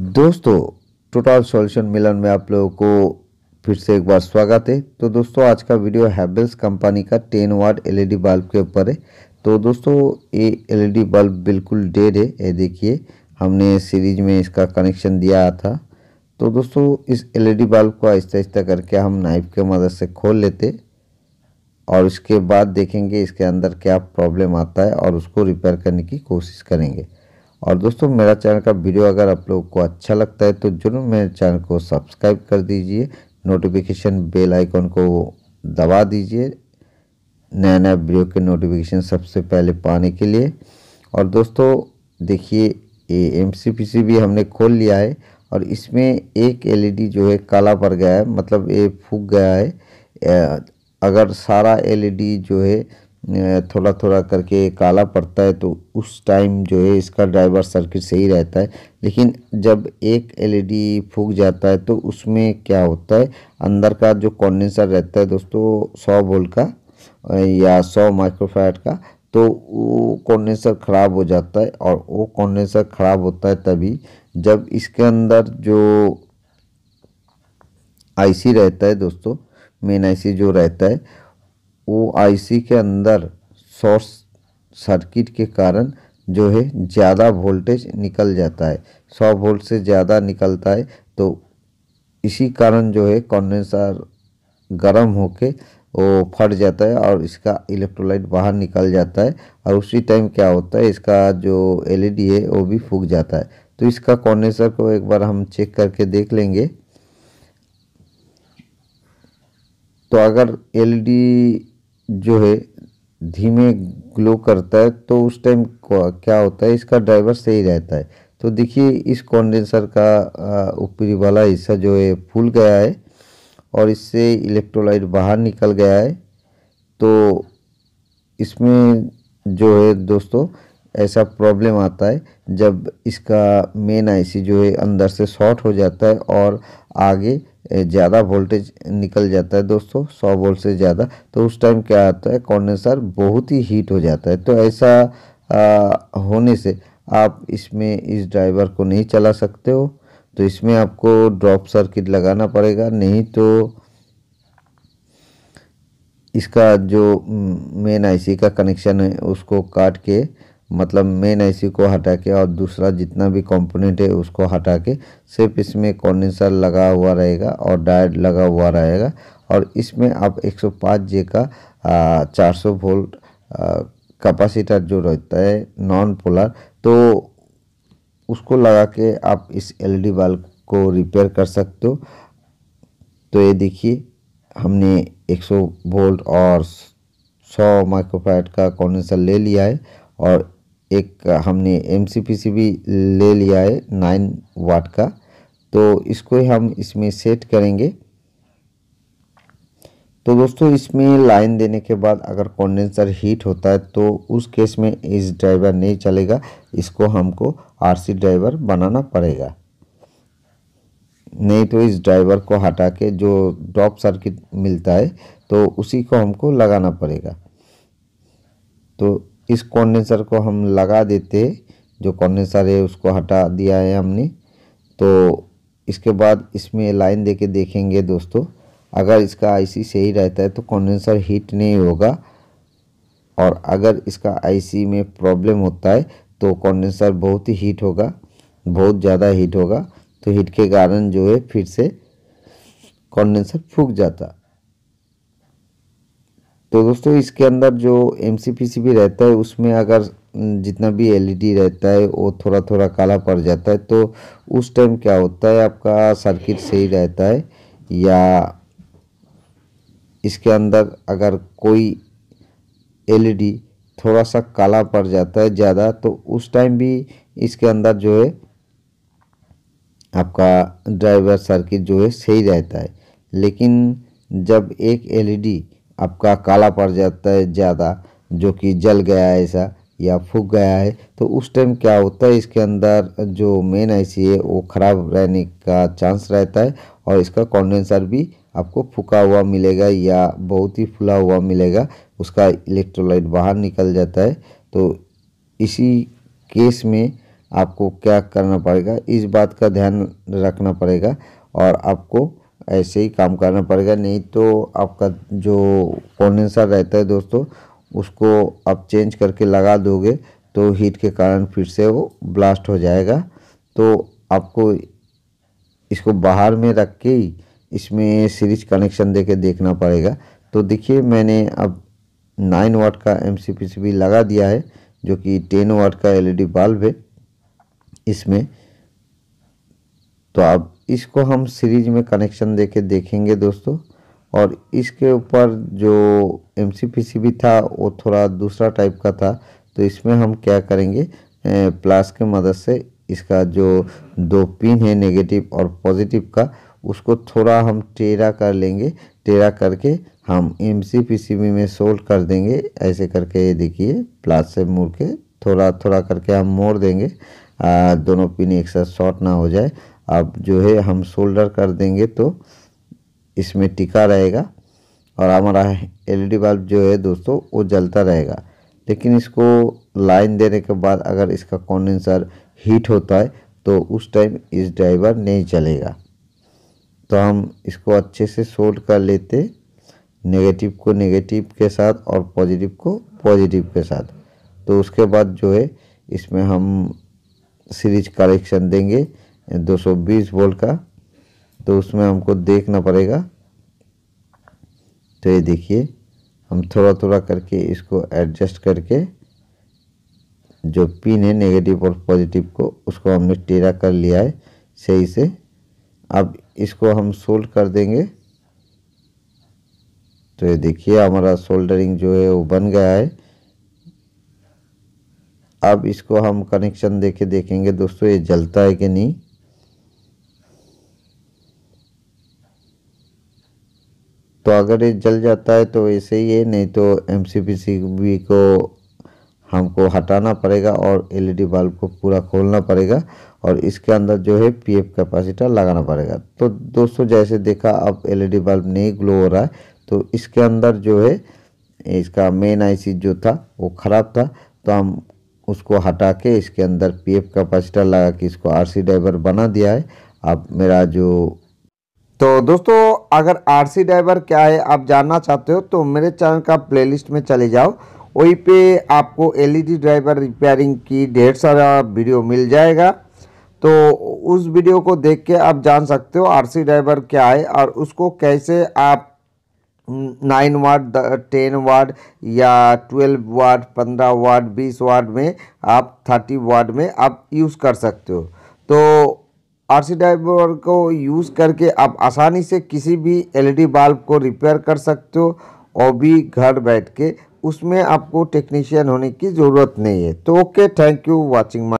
दोस्तों total solution मिलन में आप लोगों को फिर से एक बार स्वागत है तो दोस्तों आज का वीडियो हैबल्स कंपनी का टेन वाट एलईडी बल्ब के ऊपर है तो दोस्तों ये एलईडी बल्ब बिल्कुल डेड है ये देखिए हमने सीरीज में इसका कनेक्शन दिया था तो दोस्तों इस एलईडी बल्ब को आहिस्ता आहिस्ता करके हम नाइफ के मदद से खोल लेते और उसके बाद देखेंगे इसके अंदर क्या प्रॉब्लम आता है और उसको रिपेयर करने की कोशिश करेंगे और दोस्तों मेरा चैनल का वीडियो अगर आप लोग को अच्छा लगता है तो जरूर मेरे चैनल को सब्सक्राइब कर दीजिए नोटिफिकेशन बेल आइकॉन को दबा दीजिए नया नया वीडियो के नोटिफिकेशन सबसे पहले पाने के लिए और दोस्तों देखिए ये एम भी हमने खोल लिया है और इसमें एक एलईडी e जो है काला पड़ गया है मतलब ये फूक गया है अगर सारा एलईडी e जो है थोड़ा थोड़ा करके काला पड़ता है तो उस टाइम जो है इसका ड्राइवर सर्किट सही रहता है लेकिन जब एक एलईडी फूक जाता है तो उसमें क्या होता है अंदर का जो कॉन्डेंसर रहता है दोस्तों सौ बोल का या सौ माइक्रोफैट का तो वो कॉन्डेंसर ख़राब हो जाता है और वो कॉन्डेंसर ख़राब होता है तभी जब इसके अंदर जो आईसी रहता है दोस्तों मेन आईसी जो रहता है ओआईसी के अंदर शॉर्ट सर्किट के कारण जो है ज़्यादा वोल्टेज निकल जाता है सौ वोल्ट से ज़्यादा निकलता है तो इसी कारण जो है कॉन्डेंसर गर्म होके वो फट जाता है और इसका इलेक्ट्रोलाइट बाहर निकल जाता है और उसी टाइम क्या होता है इसका जो एलईडी है वो भी फूक जाता है तो इसका कॉन्डेंसर को एक बार हम चेक करके देख लेंगे तो अगर एलईडी जो है धीमे ग्लो करता है तो उस टाइम क्या होता है इसका ड्राइवर सही रहता है तो देखिए इस कंडेंसर का ऊपरी वाला हिस्सा जो है फूल गया है और इससे इलेक्ट्रोलाइट बाहर निकल गया है तो इसमें जो है दोस्तों ऐसा प्रॉब्लम आता है जब इसका मेन आईसी जो है अंदर से शॉर्ट हो जाता है और आगे ज़्यादा वोल्टेज निकल जाता है दोस्तों सौ वोल्ट से ज़्यादा तो उस टाइम क्या आता है कॉन्डेंसर बहुत ही हीट हो जाता है तो ऐसा आ, होने से आप इसमें इस ड्राइवर को नहीं चला सकते हो तो इसमें आपको ड्रॉप सर्किट लगाना पड़ेगा नहीं तो इसका जो मेन आईसी का कनेक्शन है उसको काट के मतलब मेन आईसी को हटा के और दूसरा जितना भी कंपोनेंट है उसको हटा के सिर्फ इसमें कॉन्डेंसर लगा हुआ रहेगा और डायड लगा हुआ रहेगा और इसमें आप 105 जे का चार सौ वोल्ट कैपेसिटर जो रहता है नॉन पोलर तो उसको लगा के आप इस एलईडी बल्ब को रिपेयर कर सकते हो तो ये देखिए हमने 100 वोल्ट और 100 माइक्रोफाइट का कॉन्डेंसर ले लिया है और एक हमने एम भी ले लिया है नाइन वाट का तो इसको हम इसमें सेट करेंगे तो दोस्तों इसमें लाइन देने के बाद अगर कंडेंसर हीट होता है तो उस केस में इस ड्राइवर नहीं चलेगा इसको हमको आरसी ड्राइवर बनाना पड़ेगा नहीं तो इस ड्राइवर को हटा के जो ड्रॉप सर्किट मिलता है तो उसी को हमको लगाना पड़ेगा तो इस कॉन्डेंसर को हम लगा देते जो कॉन्डेंसर है उसको हटा दिया है हमने तो इसके बाद इसमें लाइन दे के देखेंगे दोस्तों अगर इसका आईसी सही रहता है तो कॉन्डेंसर हीट नहीं होगा और अगर इसका आईसी में प्रॉब्लम होता है तो कॉन्डेंसर बहुत ही हीट होगा बहुत ज़्यादा हीट होगा तो हीट के कारण जो है फिर से कॉन्डेंसर फूक जाता तो दोस्तों इसके अंदर जो एम भी रहता है उसमें अगर जितना भी एलईडी e रहता है वो थोड़ा थोड़ा काला पड़ जाता है तो उस टाइम क्या होता है आपका सर्किट सही रहता है या इसके अंदर अगर कोई एलईडी e थोड़ा सा काला पड़ जाता है ज़्यादा तो उस टाइम भी इसके अंदर जो है आपका ड्राइवर सर्किट जो है सही रहता है लेकिन जब एक एलईडी आपका काला पड़ जाता है ज़्यादा जो कि जल गया है ऐसा या फूक गया है तो उस टाइम क्या होता है इसके अंदर जो मेन आईसी है वो ख़राब रहने का चांस रहता है और इसका कॉन्डेंसर भी आपको फूका हुआ मिलेगा या बहुत ही फुला हुआ मिलेगा उसका इलेक्ट्रोलाइट बाहर निकल जाता है तो इसी केस में आपको क्या करना पड़ेगा इस बात का ध्यान रखना पड़ेगा और आपको ऐसे ही काम करना पड़ेगा नहीं तो आपका जो कॉन्डेंसर रहता है दोस्तों उसको आप चेंज करके लगा दोगे तो हीट के कारण फिर से वो ब्लास्ट हो जाएगा तो आपको इसको बाहर में रख के ही इसमें सीरीज कनेक्शन दे के देखना पड़ेगा तो देखिए मैंने अब नाइन वाट का एम लगा दिया है जो कि टेन वाट का एलईडी बल्ब e है इसमें तो आप इसको हम सीरीज में कनेक्शन दे के देखेंगे दोस्तों और इसके ऊपर जो एम भी था वो थोड़ा दूसरा टाइप का था तो इसमें हम क्या करेंगे प्लास के मदद से इसका जो दो पिन है नेगेटिव और पॉजिटिव का उसको थोड़ा हम टेरा कर लेंगे टेरा करके हम एम सी में सोल्ड कर देंगे ऐसे करके ये देखिए प्लास से मुड़ के थोड़ा थोड़ा करके हम मोड़ देंगे आ, दोनों पिन एक साथ शॉर्ट ना हो जाए अब जो है हम सोल्डर कर देंगे तो इसमें टिका रहेगा और हमारा एलईडी बल्ब e जो है दोस्तों वो जलता रहेगा लेकिन इसको लाइन देने के बाद अगर इसका कॉन्डेंसर हीट होता है तो उस टाइम इस ड्राइवर नहीं चलेगा तो हम इसको अच्छे से सोल्ड कर लेते नेगेटिव को नेगेटिव के साथ और पॉजिटिव को पॉजिटिव के साथ तो उसके बाद जो है इसमें हम सीरीज करेक्शन देंगे 220 वोल्ट का तो उसमें हमको देखना पड़ेगा तो ये देखिए हम थोड़ा थोड़ा करके इसको एडजस्ट करके जो पिन है नेगेटिव और पॉजिटिव को उसको हमने टेढ़ा कर लिया है सही से अब इसको हम सोल्ड कर देंगे तो ये देखिए हमारा सोल्डरिंग जो है वो बन गया है अब इसको हम कनेक्शन देके देखेंगे दोस्तों ये जलता है कि नहीं तो अगर ये जल जाता है तो ऐसे ही है नहीं तो एम सी को हमको हटाना पड़ेगा और एलईडी बल्ब e को पूरा खोलना पड़ेगा और इसके अंदर जो है पीएफ कैपेसिटर लगाना पड़ेगा तो दोस्तों जैसे देखा अब एलईडी बल्ब e नहीं ग्लो हो रहा है तो इसके अंदर जो है इसका मेन आईसी जो था वो ख़राब था तो हम उसको हटा के इसके अंदर पीएफ कैपेसिटर लगा के इसको आर ड्राइवर बना दिया है अब मेरा जो तो दोस्तों अगर आरसी ड्राइवर क्या है आप जानना चाहते हो तो मेरे चैनल का प्लेलिस्ट में चले जाओ वहीं पे आपको एलईडी ड्राइवर रिपेयरिंग की ढेर सारा वीडियो मिल जाएगा तो उस वीडियो को देख के आप जान सकते हो आरसी ड्राइवर क्या है और उसको कैसे आप नाइन वाट टेन वाट या ट्वेल्व वाट पंद्रह वाट बीस वाट में आप थर्टी वाट में आप यूज़ कर सकते हो तो आर सी डाइवर को यूज़ करके आप आसानी से किसी भी एलईडी बल्ब को रिपेयर कर सकते हो और भी घर बैठ के उसमें आपको टेक्नीशियन होने की ज़रूरत नहीं है तो ओके थैंक यू वॉचिंग